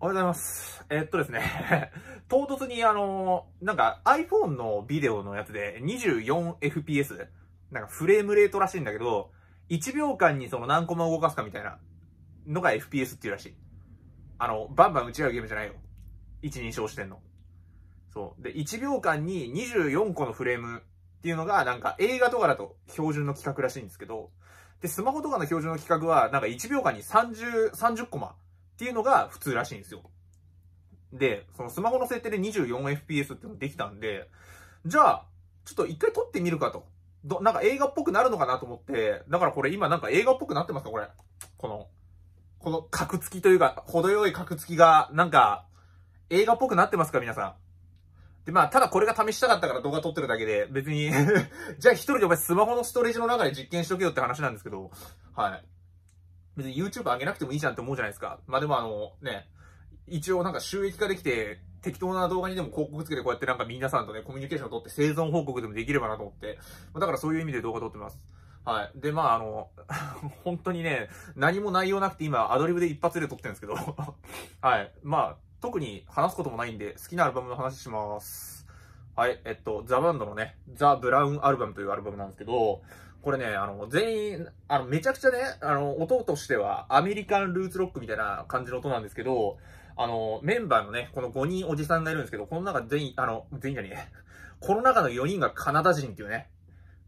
おはようございます。えー、っとですね 唐突にあのー、なんか iPhone のビデオのやつで 24fps、なんかフレームレートらしいんだけど、1秒間にその何コマ動かすかみたいなのが FPS っていうらしい。あの、バンバン打ち合うゲームじゃないよ。1、2称してんの。そう。で、1秒間に24個のフレームっていうのが、なんか映画とかだと標準の企画らしいんですけど、で、スマホとかの標準の企画は、なんか1秒間に30、30コマっていうのが普通らしいんですよ。で、そのスマホの設定で 24fps ってのできたんで、じゃあ、ちょっと一回撮ってみるかと。ど、なんか映画っぽくなるのかなと思って、だからこれ今なんか映画っぽくなってますかこれ。この、この角つきというか、程よい角つきが、なんか、映画っぽくなってますか皆さん。で、まあ、ただこれが試したかったから動画撮ってるだけで、別に じゃあ一人でお前スマホのストレージの中で実験しとけよって話なんですけど、はい。別に YouTube 上げなくてもいいじゃんって思うじゃないですか。まあでもあの、ね、一応なんか収益化できて、適当な動画にでも広告つけてこうやってなんか皆さんとね、コミュニケーションを取って生存報告でもできればなと思って、だからそういう意味で動画撮ってます。はい。で、まああの、本当にね、何も内容なくて今アドリブで一発で撮ってるんですけど、はい。まあ、特に話すこともないんで、好きなアルバムの話します。はい。えっと、ザ・バンドのね、ザ・ブラウンアルバムというアルバムなんですけど、これね、あの、全員、あの、めちゃくちゃね、あの、音としては、アメリカンルーツロックみたいな感じの音なんですけど、あの、メンバーのね、この5人おじさんがいるんですけど、この中全員、あの、全員じゃねえ。この中の4人がカナダ人っていうね。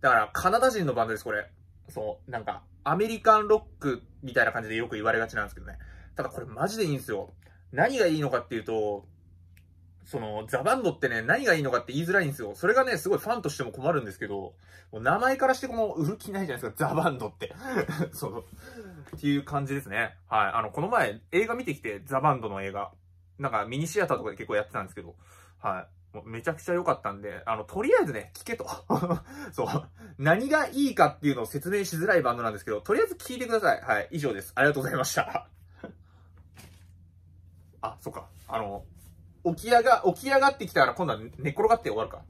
だから、カナダ人のバンドです、これ。そう、なんか、アメリカンロックみたいな感じでよく言われがちなんですけどね。ただこれマジでいいんですよ。何がいいのかっていうと、その、ザバンドってね、何がいいのかって言いづらいんですよ。それがね、すごいファンとしても困るんですけど、もう名前からしてこの、売る気ないじゃないですか、ザバンドって。その、っていう感じですね。はい。あの、この前、映画見てきて、ザバンドの映画。なんか、ミニシアターとかで結構やってたんですけど、はい。もうめちゃくちゃ良かったんで、あの、とりあえずね、聞けと。そう。何がいいかっていうのを説明しづらいバンドなんですけど、とりあえず聞いてください。はい。以上です。ありがとうございました。あ、そっか。あの、起き上が、起き上がってきたら今度は寝っ転がって終わるか。